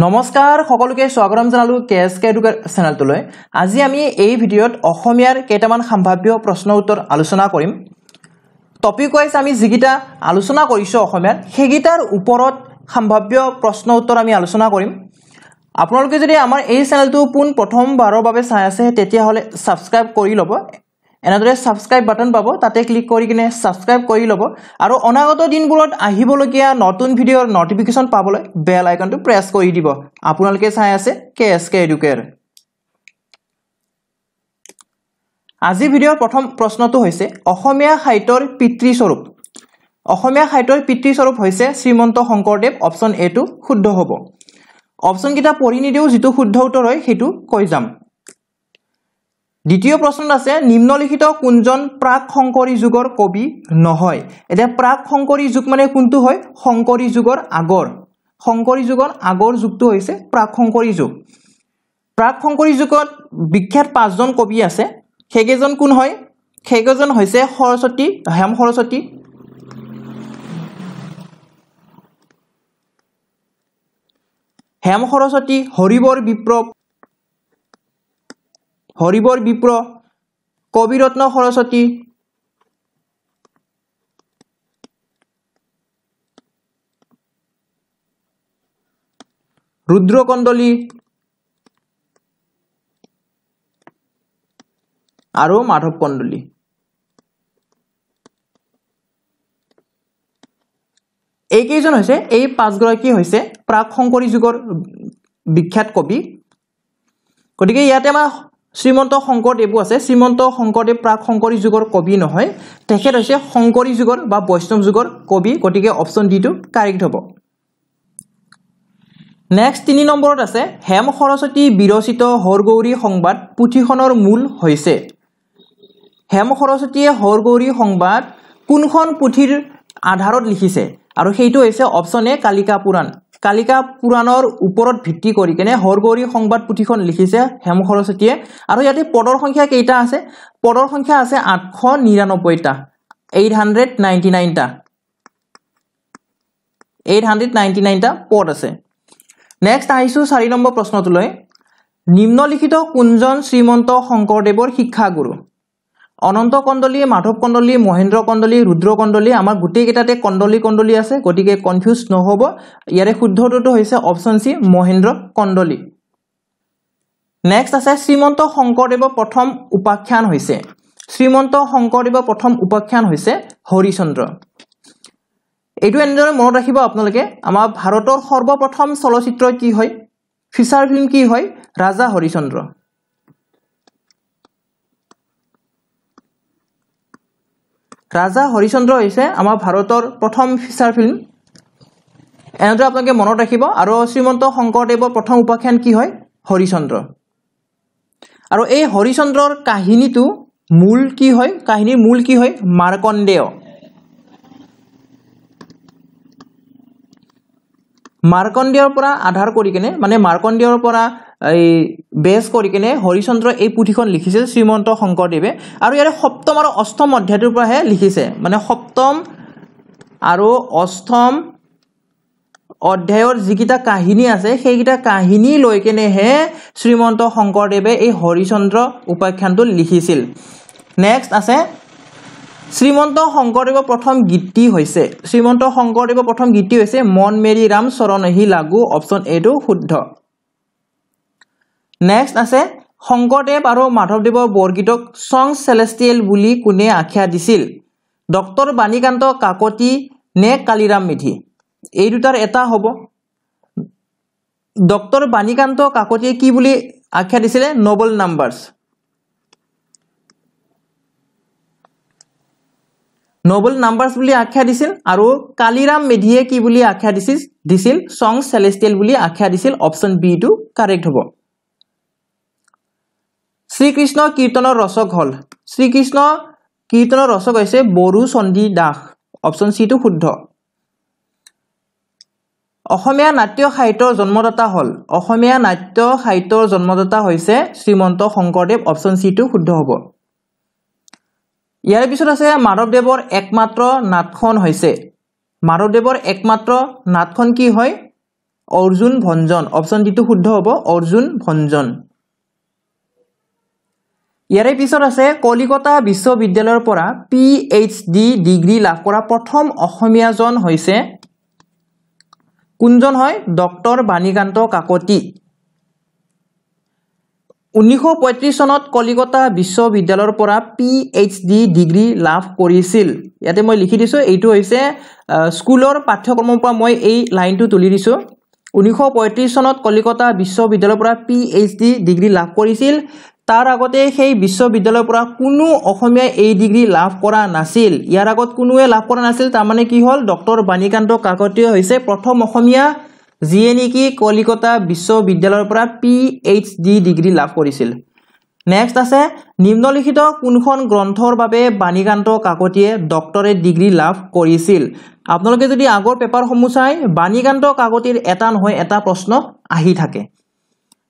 নমস্কাৰ সকলোকে স্বাগতম জনালোঁ কে এছ কে এডুকেট চেনেলটোলৈ আজি আমি এই ভিডিঅ'ত অসমীয়াৰ কেইটামান সাম্ভাৱ্য প্ৰশ্ন উত্তৰ আলোচনা কৰিম টপিক ৱাইজ আমি যিকেইটা আলোচনা কৰিছোঁ অসমীয়াত সেইকেইটাৰ ওপৰত সাম্ভাৱ্য প্ৰশ্ন উত্তৰ আমি আলোচনা কৰিম আপোনালোকে যদি আমাৰ এই চেনেলটো পোন প্ৰথমবাৰৰ বাবে চাই আছে তেতিয়াহ'লে ছাবস্ক্ৰাইব কৰি ল'ব এনেদৰে ছাবস্ক্ৰাইব বাটন পাব তাতে ক্লিক কৰি কিনে ছাবস্ক্ৰাইব কৰি ল'ব আৰু অনাগত দিনবোৰত আহিবলগীয়া নতুন ভিডিঅ'ৰ ন'টিফিকেশ্যন পাবলৈ বেল আইকনটো প্ৰেছ কৰি দিব আপোনালোকে চাই আছে কে এছ কে এডুকেৰ আজি ভিডিঅ'ৰ প্ৰথম প্ৰশ্নটো হৈছে অসমীয়া সাহিত্যৰ পিতৃস্বৰূপ অসমীয়া সাহিত্যৰ পিতৃস্বৰূপ হৈছে শ্ৰীমন্ত শংকৰদেৱ অপশ্যন এটো শুদ্ধ হ'ব অপশ্যনকেইটা পঢ়ি নিদিও যিটো শুদ্ধ উত্তৰ হয় সেইটো কৈ যাম দ্বিতীয় প্ৰশ্ন আছে নিম্নলিখিত কোনজন প্ৰাক শংকৰী যুগৰ কবি নহয় এতিয়া প্ৰাক শংকৰী যুগ মানে কোনটো হয় শংকৰী যুগৰ আগৰ শংকৰী যুগৰ আগৰ যুগটো হৈছে প্ৰাক শংকৰী যুগ প্ৰাক শংকৰী যুগত বিখ্যাত পাঁচজন কবি আছে সেইকেইজন কোন হয় সেইকেইজন হৈছে সৰস্বতী হেম সৰস্বতী হেম সৰস্বতী হৰিবৰ বিপ্ৰৱ হৰিবৰ বিপ্ৰ কবিৰত্ন সৰস্বতী ৰুদ্ৰ ৰুদ্ৰকণ্ডলী আৰু মাধৱ কণ্ডলী এইকেইজন হৈছে এই পাঁচগৰাকী হৈছে প্ৰাক শংকৰী যুগৰ বিখ্যাত কবি গতিকে ইয়াতে আমাৰ শ্ৰীমন্ত শংকৰদেৱো আছে শ্ৰীমন্ত শংকৰদেৱ প্ৰাক শংকৰী যুগৰ কবি নহয় তেখেত হৈছে শংকৰী যুগৰ বা বৈষ্ণৱ যুগৰ কবি গতিকে অপশ্যন ডিটো কাৰেক্ট হ'ব নেক্সট তিনি নম্বৰত আছে হেম সৰস্বতী বিৰচিত হৰ গৌৰী সংবাদ পুথিখনৰ মূল হৈছে হেম সৰস্বতীয়ে হৰ গৌৰী সংবাদ কোনখন পুথিৰ আধাৰত লিখিছে আৰু সেইটো হৈছে অপশ্যন এ কালিকা পুৰাণ কালিকা পুৰাণৰ ওপৰত ভিত্তি কৰি কেনে হৰগৌৰী সংবাদ পুথিখন লিখিছে হেম সৰস্বতীয়ে আৰু ইয়াতে পদৰ সংখ্যা কেইটা আছে পদৰ সংখ্যা আছে আঠশ নিৰান্নব্বৈটা এইট হাণ্ড্ৰেড নাইণ্টি নাইনটা এইট হাণ্ড্ৰেড নাইণ্টি নাইনটা পদ আছে নেক্সট আহিছোঁ চাৰি নম্বৰ প্ৰশ্নটোলৈ নিম্নলিখিত কোনজন শ্ৰীমন্ত শংকৰদেৱৰ শিক্ষাগুৰু অনন্ত কণ্ডলী মাধৱ কণ্ডলী মহেন্দ্ৰ কন্দলী ৰুদ্ৰ কণ্ডলী আমাৰ গোটেইকেইটাতে কন্দলী কণ্ডলী আছে গতিকে কনফিউজ নহ'ব ইয়াৰে শুদ্ধটোতো হৈছে option C Mahendra Kandali next আছে শ্ৰীমন্ত শংকৰদেৱৰ প্ৰথম উপাখ্যান হৈছে শ্ৰীমন্ত শংকৰদেৱৰ প্ৰথম উপাখ্যান হৈছে হৰিচন্দ্ৰ এইটো এনেদৰে মনত ৰাখিব আপোনালোকে আমাৰ ভাৰতৰ সৰ্বপ্ৰথম চলচ্চিত্ৰ কি হয় ফিচাৰ ফিল্ম কি হয় ৰাজা হৰিচন্দ্ৰ ৰাজা হৰিচন্দ্ৰ হৈছে আমাৰ ভাৰতৰ প্ৰথম ফিচাৰ ফিল্ম এনেদৰে আপোনালোকে মনত ৰাখিব আৰু শ্ৰীমন্ত শংকৰদেৱৰ প্ৰথম উপাখ্যান কি হয় হৰিচন্দ্ৰ আৰু এই হৰিচন্দ্ৰৰ কাহিনীটো মূল কি হয় কাহিনীৰ মূল কি হয় মাৰ্কণ্ডেয় মাৰ্কণ্ডেয়ৰ পৰা আধাৰ কৰি কেনে মানে মাৰ্কণ্ডেয়ৰ পৰা এই বেছ কৰি কিনে হৰিচন্দ্ৰ এই পুথিখন লিখিছিল শ্ৰীমন্ত শংকৰদেৱে আৰু ইয়াৰে সপ্তম আৰু অষ্টম অধ্যায়টোৰ পৰাহে লিখিছে মানে সপ্তম আৰু অষ্টম অধ্যায়ৰ যিকেইটা কাহিনী আছে সেইকেইটা কাহিনী লৈ কেনেহে শ্ৰীমন্ত শংকৰদেৱে এই হৰিচন্দ্ৰ উপাখ্যানটো লিখিছিল নেক্সট আছে শ্ৰীমন্ত শংকৰদেৱৰ প্ৰথম গীতটি হৈছে শ্ৰীমন্ত শংকৰদেৱৰ প্ৰথম গীতটি হৈছে মন মেৰি ৰাম চৰণহি লাগু অপশ্যন এটো শুদ্ধ নেক্সট আছে শংকৰদেৱ আৰু মাধৱদেৱৰ বৰগীতক চং চেলেষ্টিয়েল বুলি কোনে আখ্যা দিছিল ডক্টৰ বাণীকান্ত কাকতি নে কালিৰাম মেধি এই দুটাৰ এটা হ'ব ডক্টৰ বাণীকান্ত কাকতিয়ে কি বুলি আখ্যা দিছিলে নবেল নাম্বাৰছ নবেল নাম্বাৰ্ছ বুলি আখ্যা দিছিল আৰু কালিৰাম মেধিয়ে কি বুলি আখ্যা দিছিল দিছিল চং চেলেষ্টিয়েল বুলি আখ্যা দিছিল অপশ্যন বিটো কাৰেক্ট হ'ব শ্ৰীকৃষ্ণ কীৰ্তনৰ ৰচক হ'ল শ্ৰীকৃষ্ণ কীৰ্তনৰ ৰচক হৈছে বড়ো চন্দী দাস অপশ্যন চিটো শুদ্ধ অসমীয়া নাট্য সাহিত্যৰ জন্মদাতা হ'ল অসমীয়া নাট্য সাহিত্যৰ জন্মদাতা হৈছে শ্ৰীমন্ত শংকৰদেৱ অপশ্যন চিটো শুদ্ধ হ'ব ইয়াৰ পিছত আছে মাধৱদেৱৰ একমাত্ৰ নাটখন হৈছে মাধৱদেৱৰ একমাত্ৰ নাটখন কি হয় অৰ্জুন ভঞ্জন অপশ্যন ডিটো শুদ্ধ হ'ব অৰ্জুন ভঞ্জন ইয়াৰে পিছত আছে কলিকতা বিশ্ববিদ্যালয়ৰ পৰা পি এইচ ডি ডিগ্ৰী লাভ কৰা প্ৰথম অসমীয়াজন হৈছে কোনজন হয় ডক্টৰ বাণীকান্ত কাকতি ঊনৈছশ পঁয়ত্ৰিছ চনত কলিকতা বিশ্ববিদ্যালয়ৰ পৰা পি এইচ ডি ডিগ্ৰী লাভ কৰিছিল ইয়াতে মই লিখি দিছোঁ এইটো হৈছে স্কুলৰ পাঠ্যক্ৰমৰ পৰা মই এই লাইনটো তুলি দিছোঁ ঊনৈছশ পঁয়ত্ৰিছ চনত কলিকতা বিশ্ববিদ্যালয়ৰ পৰা পি এইচ ডি ডিগ্ৰী লাভ কৰিছিল তাৰ আগতে সেই বিশ্ববিদ্যালয়ৰ পৰা কোনো অসমীয়াই এই ডিগ্ৰী লাভ কৰা নাছিল ইয়াৰ আগত কোনোৱে লাভ কৰা নাছিল তাৰমানে কি হ'ল ডক্টৰ বাণীকান্ত কাকতীয় হৈছে প্ৰথম অসমীয়া যিয়ে নেকি কলিকতা বিশ্ববিদ্যালয়ৰ পৰা পি এইচ ডি ডিগ্ৰী লাভ কৰিছিল নেক্সট আছে নিম্নলিখিত কোনখন গ্ৰন্থৰ বাবে বাণীকান্ত কাকতীয়ে ডক্টৰেট ডিগ্ৰী লাভ কৰিছিল আপোনালোকে যদি আগৰ পেপাৰসমূহ চাই বাণীকান্ত কাকতীৰ এটা নহয় এটা প্ৰশ্ন আহি থাকে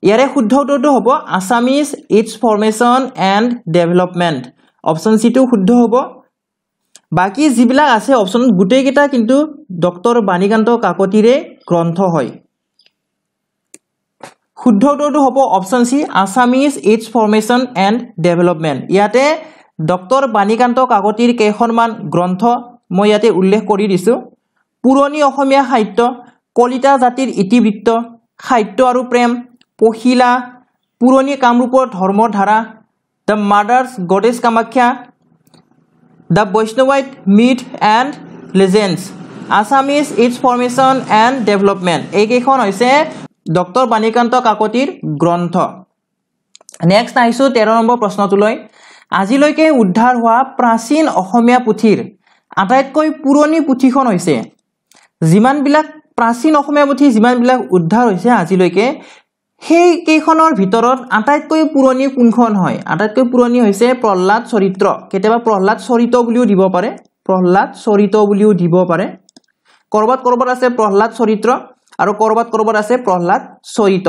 ইয়াৰে শুদ্ধ উত্তৰটো হ'ব Assamese its formation and development option চিটো শুদ্ধ হ'ব বাকী যিবিলাক আছে অপশ্যন গোটেইকেইটা কিন্তু ডক্টৰ বাণীকান্ত কাকতিৰে গ্ৰন্থ হয় শুদ্ধ উত্তৰটো হ'ব option C Assamese its formation and development ইয়াতে ডক্টৰ বাণীকান্ত কাকতিৰ কেইখনমান গ্ৰন্থ মই ইয়াতে উল্লেখ কৰি দিছোঁ পুৰণি অসমীয়া সাহিত্য কলিতা জাতিৰ ইতিবৃত্ত সাহিত্য আৰু প্ৰেম পহিলা পুৰণি কামৰূপৰ ধৰ্মধাৰা the mother goddess Kamakhya the Vaishnavite myth and legends Assamese its formation and development এইকেইখন হৈছে ডক্টৰ বাণীকান্ত কাকতিৰ গ্ৰন্থ নেক্সট আহিছোঁ তেৰ নম্বৰ প্ৰশ্নটোলৈ আজিলৈকে উদ্ধাৰ হোৱা প্ৰাচীন অসমীয়া পুথিৰ আটাইতকৈ পুৰণি পুথিখন হৈছে যিমানবিলাক প্ৰাচীন অসমীয়া পুথি যিমানবিলাক উদ্ধাৰ হৈছে আজিলৈকে সেইকেইখনৰ ভিতৰত আটাইতকৈ পুৰণি কোনখন হয় আটাইতকৈ পুৰণি হৈছে প্ৰহ্লাদ চৰিত্ৰ কেতিয়াবা প্ৰহ্লাদ চৰিত বুলিও দিব পাৰে প্ৰহ্লাদ চৰিত বুলিও দিব পাৰে ক'ৰবাত ক'ৰবাত আছে প্ৰহ্লাদ চৰিত্ৰ আৰু ক'ৰবাত ক'ৰবাত আছে প্ৰহ্লাদ চৰিত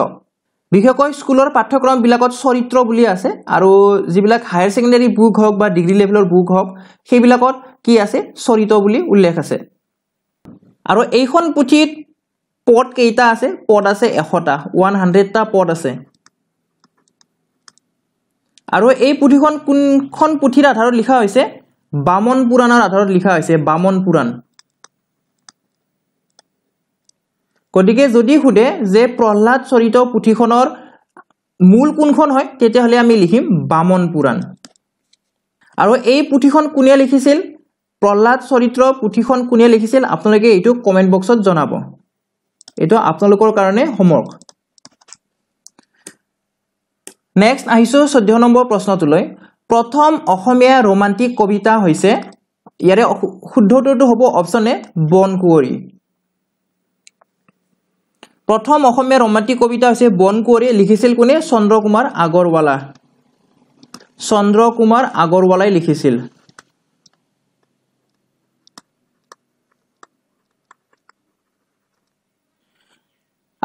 বিশেষকৈ স্কুলৰ পাঠ্যক্ৰমবিলাকত চৰিত্ৰ বুলি আছে আৰু যিবিলাক হায়াৰ ছেকেণ্ডেৰী বুক হওক বা ডিগ্ৰী লেভেলৰ বুক হওক সেইবিলাকত কি আছে চৰিত বুলি উল্লেখ আছে আৰু এইখন পুথিত পদ কেইটা আছে পদ আছে এশটা ওৱান হাণ্ড্ৰেডটা পদ আছে আৰু এই পুথিখন কোনখন পুথিৰ আধাৰত লিখা হৈছে বামন পুৰাণৰ আধাৰত লিখা হৈছে বামন পুৰাণ গতিকে যদি সোধে যে প্ৰহ্লাদ চৰিত পুথিখনৰ মূল কোনখন হয় তেতিয়াহ'লে আমি লিখিম বামন পুৰাণ আৰু এই পুথিখন কোনে লিখিছিল প্ৰহ্লাদ চৰিত্ৰ পুথিখন কোনে লিখিছিল আপোনালোকে এইটো কমেণ্ট বক্সত জনাব এইটো আপোনালোকৰ কাৰণে হোমৱৰ্ক নেক্সট আহিছোঁ চৈধ্য নম্বৰ প্ৰশ্নটোলৈ প্ৰথম অসমীয়া ৰোমান্টিক কবিতা হৈছে ইয়াৰে শুদ্ধটোতো হ'ব অপশ্যন এ বন কুঁৱৰী প্ৰথম অসমীয়া ৰোমান্টিক কবিতা হৈছে বন বনকুঁৱৰীয়ে লিখিছিল কোনে চন্দ্ৰ কুমাৰ আগৰৱালা চন্দ্ৰ কুমাৰ আগৰৱালাই লিখিছিল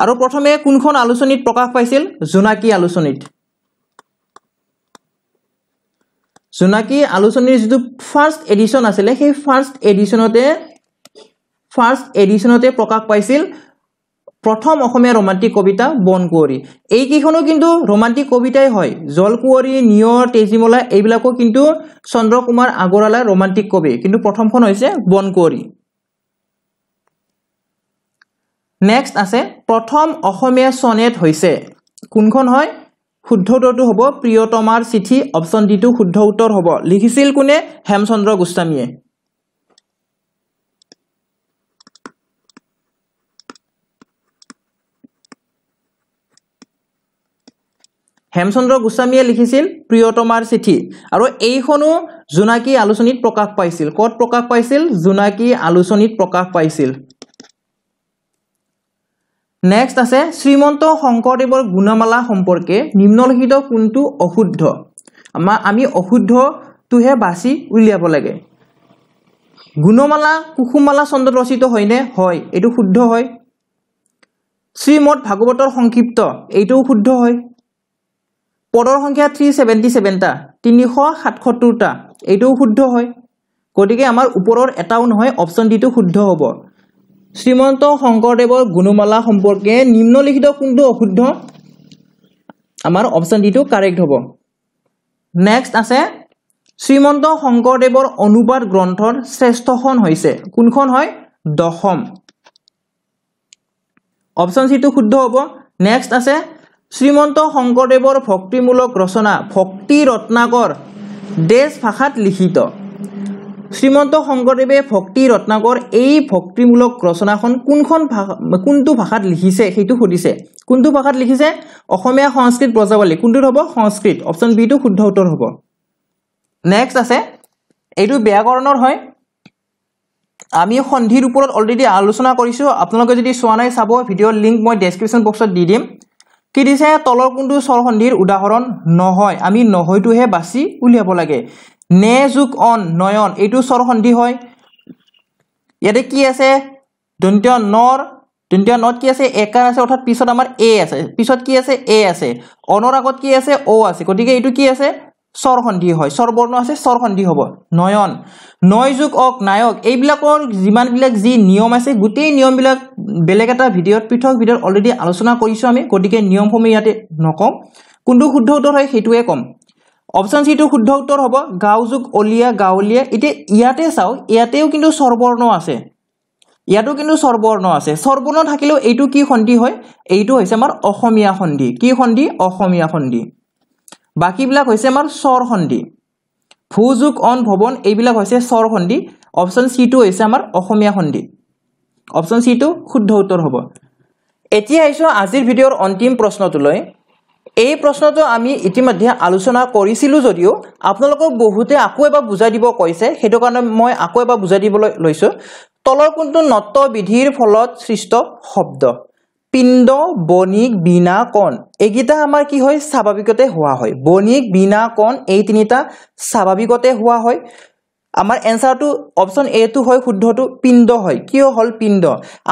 আৰু প্ৰথমে কোনখন আলোচনীত প্ৰকাশ পাইছিল জোনাকী আলোচনীত জোনাকী আলোচনীৰ যিটো ফাৰ্ষ্ট এডিশ্যন আছিলে সেই ফাৰ্ষ্ট এডিশ্যনতে ফাৰ্ষ্ট এডিশ্যনতে প্ৰকাশ পাইছিল প্ৰথম অসমীয়া ৰোমান্টিক কবিতা বনকুঁৱৰী এইকেইখনো কিন্তু ৰোমান্টিক কবিতাই হয় জলকুঁৱৰী নিয়ৰ তেজীমলা এইবিলাকো কিন্তু চন্দ্ৰ কুমাৰ আগৰৱালাৰ ৰোমান্টিক কবি কিন্তু প্ৰথমখন হৈছে বন কুঁৱৰী নেক্সট আছে প্ৰথম অসমীয়া চনেট হৈছে কোনখন হয় শুদ্ধ উত্তৰটো হ'ব প্ৰিয়তমাৰ চিঠি অপশ্যন ডিটো শুদ্ধ উত্তৰ হ'ব লিখিছিল কোনে হেমচন্দ্ৰ গোস্বামীয়ে হেমচন্দ্ৰ গোস্বামীয়ে লিখিছিল প্ৰিয়তমাৰ চিঠি আৰু এইখনো জোনাকী আলোচনীত প্ৰকাশ পাইছিল ক'ত প্ৰকাশ পাইছিল জোনাকী আলোচনীত প্ৰকাশ পাইছিল নেক্সট আছে শ্ৰীমন্ত শংকৰদেৱৰ গুণমালা সম্পৰ্কে নিম্নলিখিত কোনটো অশুদ্ধ আমাৰ আমি অশুদ্ধটোহে বাচি উলিয়াব লাগে গুণমালা কুসুমালা চন্দ্ৰত ৰচিত হয়নে হয় এইটো শুদ্ধ হয় শ্ৰীমদ ভাগৱতৰ সংক্ষিপ্ত এইটোও শুদ্ধ হয় পদৰ সংখ্যা থ্ৰী ছেভেণ্টি ছেভেনটা তিনিশ সাতসত্তৰটা এইটোও শুদ্ধ হয় গতিকে আমাৰ ওপৰৰ এটাও নহয় অপশ্যন ডিটো শুদ্ধ হ'ব শ্ৰীমন্ত শংকৰদেৱৰ গুণমালা সম্পৰ্কে নিম্নলিখিত কোনটো অশুদ্ধ আমাৰ অপশ্যন ডিটো কাৰেক্ট হ'ব নেক্সট আছে শ্ৰীমন্ত শংকৰদেৱৰ অনুবাদ গ্ৰন্থৰ শ্ৰেষ্ঠখন হৈছে কোনখন হয় দশম অপশ্যন চিটো শুদ্ধ হ'ব নেক্সট আছে শ্ৰীমন্ত শংকৰদেৱৰ ভক্তিমূলক ৰচনা ভক্তি ৰত্নাকৰ দেশ ভাষাত লিখিত শ্ৰীমন্ত শংকৰদেৱে ভক্তি ৰত্নাকৰ এই ভক্তিমূলক ৰচনাখন কোনখন ভাষা কোনটো ভাষাত লিখিছে সেইটো সুধিছে কোনটো ভাষাত লিখিছে অসমীয়া সংস্কৃত প্ৰজাৱলী কোনটোত হ'ব সংস্কৃত অপশ্যন বিটো শুদ্ধ উত্তৰ হ'ব নেক্সট আছে এইটো ব্যাকৰণৰ হয় আমি সন্ধিৰ ওপৰত অলৰেডি আলোচনা কৰিছোঁ আপোনালোকে যদি চোৱা নাই চাব ভিডিঅ'ৰ লিংক মই ডেছক্ৰিপশ্যন বক্সত দি দিম কি দিছে তলৰ কোনটো স্বৰ সন্ধিৰ উদাহৰণ নহয় আমি নহয়টোহে বাচি উলিয়াব লাগে নে যোগ অন নয়ন এইটো স্বৰ সন্ধি হয় ইয়াতে কি আছে দন্ত্য নৰ দন্ত্য নত কি আছে একাৰ আছে অৰ্থাৎ পিছত আমাৰ এ আছে পিছত কি আছে এ আছে অনৰ আগত কি আছে অ আছে গতিকে এইটো কি আছে স্বৰ সন্ধি হয় স্বৰবৰ্ণ আছে স্বৰ সন্ধি হ'ব নয়ন নয় যোগ অক নায়ক এইবিলাকৰ যিমানবিলাক যি নিয়ম আছে গোটেই নিয়মবিলাক বেলেগ এটা ভিডিঅ'ত পৃথক ভিডিঅ'ত অলৰেডি আলোচনা কৰিছোঁ আমি গতিকে নিয়মসমূহ ইয়াতে নকওঁ কোনটো শুদ্ধ উত্তৰ হয় সেইটোৱে ক'ম অপশ্যন চিটো শুদ্ধ উত্তৰ হ'ব গাঁওযোগ অলিয়া গাঁৱলীয়া এতিয়া ইয়াতে চাওঁ ইয়াতেও কিন্তু স্বৰবৰ্ণ আছে ইয়াতো কিন্তু স্বৰবৰ্ণ আছে স্বৰবৰ্ণ থাকিলেও এইটো কি সন্ধি হয় এইটো হৈছে আমাৰ অসমীয়া সন্ধি কি সন্ধি অসমীয়া সন্ধি বাকীবিলাক হৈছে আমাৰ স্বৰ সন্ধি ভূ ভূযোগ অন ভৱন এইবিলাক হৈছে স্বৰ সন্ধি অপশ্যন চিটো হৈছে আমাৰ অসমীয়া সন্ধি অপশ্যন চিটো শুদ্ধ উত্তৰ হ'ব এতিয়া আহিছোঁ আজিৰ ভিডিঅ'ৰ অন্তিম প্ৰশ্নটোলৈ এই প্ৰশ্নটো আমি ইতিমধ্যে আলোচনা কৰিছিলোঁ যদিও আপোনালোকক বহুতে আকৌ এবাৰ বুজাই দিব কৈছে সেইটো কাৰণে মই আকৌ এবাৰ বুজাই দিবলৈ লৈছোঁ তলৰ কোনটো নত বিধিৰ ফলত সৃষ্ট শব্দ পিণ্ড বণিক বিনা কণ এইকেইটা আমাৰ কি হয় স্বাভাৱিকতে হোৱা হয় বণিক বিনা কণ এই তিনিটা স্বাভাৱিকতে হোৱা হয় আমাৰ এনচাৰটো অপশ্যন এটো হয় শুদ্ধটো পিণ্ড হয় কিয় হ'ল পিণ্ড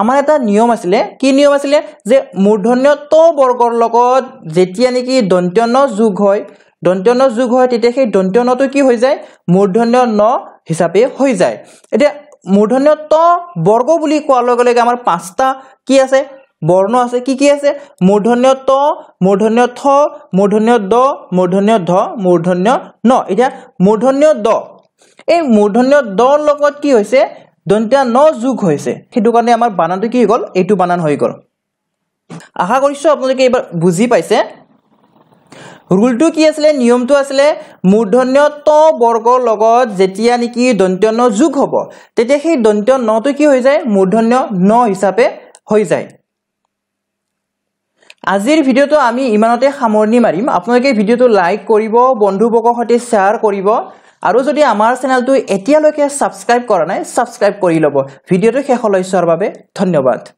আমাৰ এটা নিয়ম আছিলে কি নিয়ম আছিলে যে মূৰ্ধন্য ত বৰ্গৰ লগত যেতিয়া নেকি দন্ত্য ন যোগ হয় দন্ত্য ন যোগ হয় তেতিয়া সেই দন্ত্য নটো কি হৈ যায় মূৰ্ধন্য ন হিচাপে হৈ যায় এতিয়া মূৰ্ধন্য ত বৰ্গ বুলি কোৱাৰ লগে লগে আমাৰ পাঁচটা কি আছে বৰ্ণ আছে কি কি আছে মূৰ্ধন্য ত মূৰ্ধন্য থ মূৰ্ধন্য দ মূৰ্ধন্য ধ মূৰ্ধন্য ন এতিয়া মূৰ্ধন্য দ এই মূৰ্ধন্য দৰ লগত কি হৈছে দন্তীয়া ন যোগ হৈছে সেইটো কাৰণে আমাৰ বানানটো কি গ'ল এইটো বানান হৈ গ'ল আশা কৰিছোঁ আপোনালোকে এইবাৰ বুজি পাইছে ৰোলটো কি আছিলে নিয়মটো আছিলে মূৰ্ধন্য ত বৰ্গৰ লগত যেতিয়া নেকি দন্ত্য ন যোগ হ'ব তেতিয়া সেই দন্ত্য নটো কি হৈ যায় মূৰ্ধন্য ন হিচাপে হৈ যায় আজিৰ ভিডিঅ'টো আমি ইমানতে সামৰণি মাৰিম আপোনালোকে ভিডিঅ'টো লাইক কৰিব বন্ধুবৰ্গৰ সৈতে শ্বেয়াৰ কৰিব আৰু যদি আমাৰ চেনেলটো এতিয়ালৈকে ছাবস্ক্ৰাইব কৰা নাই ছাবস্ক্ৰাইব কৰি ল'ব ভিডিঅ'টো শেষলৈ চোৱাৰ বাবে ধন্যবাদ